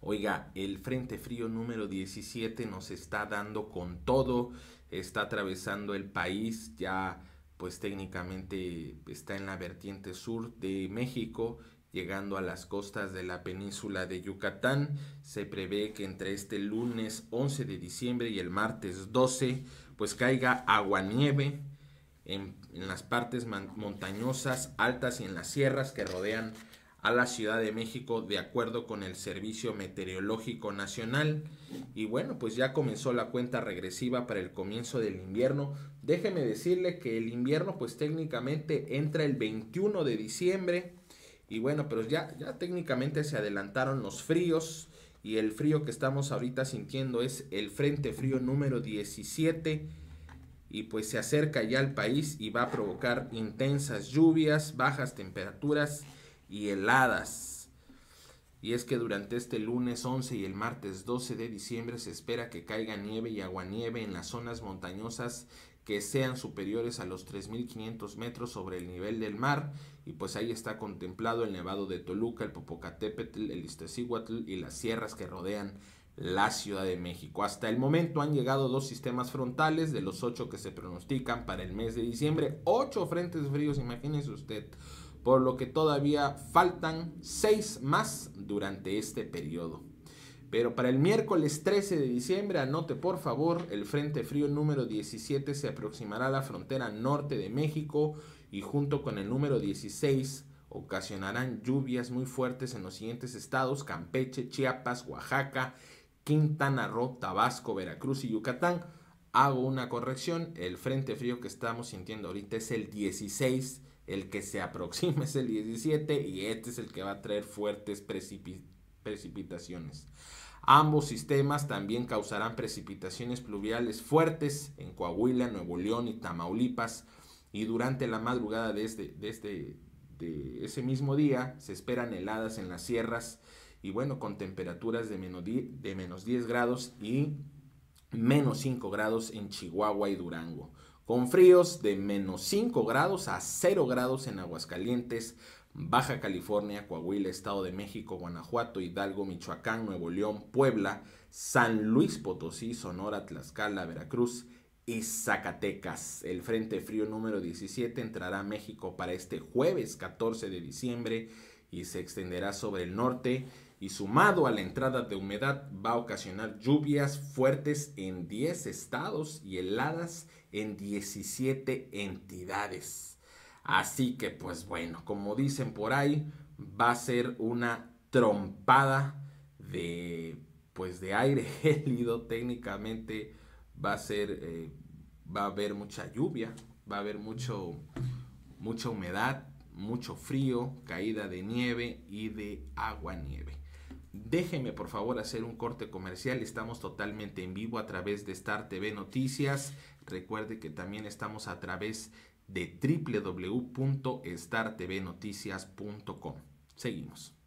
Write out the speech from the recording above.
Oiga, el Frente Frío número 17 nos está dando con todo, está atravesando el país, ya pues técnicamente está en la vertiente sur de México, llegando a las costas de la península de Yucatán. Se prevé que entre este lunes 11 de diciembre y el martes 12 pues caiga agua-nieve en las partes montañosas altas y en las sierras que rodean a la Ciudad de México de acuerdo con el Servicio Meteorológico Nacional. Y bueno, pues ya comenzó la cuenta regresiva para el comienzo del invierno. Déjeme decirle que el invierno pues técnicamente entra el 21 de diciembre. Y bueno, pero pues ya, ya técnicamente se adelantaron los fríos y el frío que estamos ahorita sintiendo es el Frente Frío número 17 y pues se acerca ya al país y va a provocar intensas lluvias, bajas temperaturas y heladas. Y es que durante este lunes 11 y el martes 12 de diciembre se espera que caiga nieve y aguanieve en las zonas montañosas que sean superiores a los 3.500 metros sobre el nivel del mar y pues ahí está contemplado el nevado de Toluca, el Popocatépetl, el Iztaccíhuatl y las sierras que rodean la Ciudad de México. Hasta el momento han llegado dos sistemas frontales de los ocho que se pronostican para el mes de diciembre. Ocho frentes fríos, imagínese usted por lo que todavía faltan seis más durante este periodo. Pero para el miércoles 13 de diciembre, anote por favor, el Frente Frío número 17 se aproximará a la frontera norte de México y junto con el número 16 ocasionarán lluvias muy fuertes en los siguientes estados, Campeche, Chiapas, Oaxaca, Quintana Roo, Tabasco, Veracruz y Yucatán. Hago una corrección, el Frente Frío que estamos sintiendo ahorita es el 16 el que se aproxima es el 17 y este es el que va a traer fuertes precipitaciones. Ambos sistemas también causarán precipitaciones pluviales fuertes en Coahuila, Nuevo León y Tamaulipas. Y durante la madrugada de, este, este, ese mismo día se esperan heladas en las sierras y bueno, con temperaturas de de menos 10 grados y menos 5 grados en Chihuahua y Durango, con fríos de menos 5 grados a 0 grados en Aguascalientes, Baja California, Coahuila, Estado de México, Guanajuato, Hidalgo, Michoacán, Nuevo León, Puebla, San Luis Potosí, Sonora, Tlaxcala, Veracruz y Zacatecas. El Frente Frío número 17 entrará a México para este jueves 14 de diciembre y se extenderá sobre el norte y sumado a la entrada de humedad va a ocasionar lluvias fuertes en 10 estados y heladas en 17 entidades. Así que pues bueno, como dicen por ahí, va a ser una trompada de pues de aire gélido técnicamente va a ser eh, va a haber mucha lluvia, va a haber mucho mucha humedad, mucho frío, caída de nieve y de agua nieve. Déjeme por favor hacer un corte comercial. Estamos totalmente en vivo a través de Star TV Noticias. Recuerde que también estamos a través de www.startvnoticias.com. Seguimos.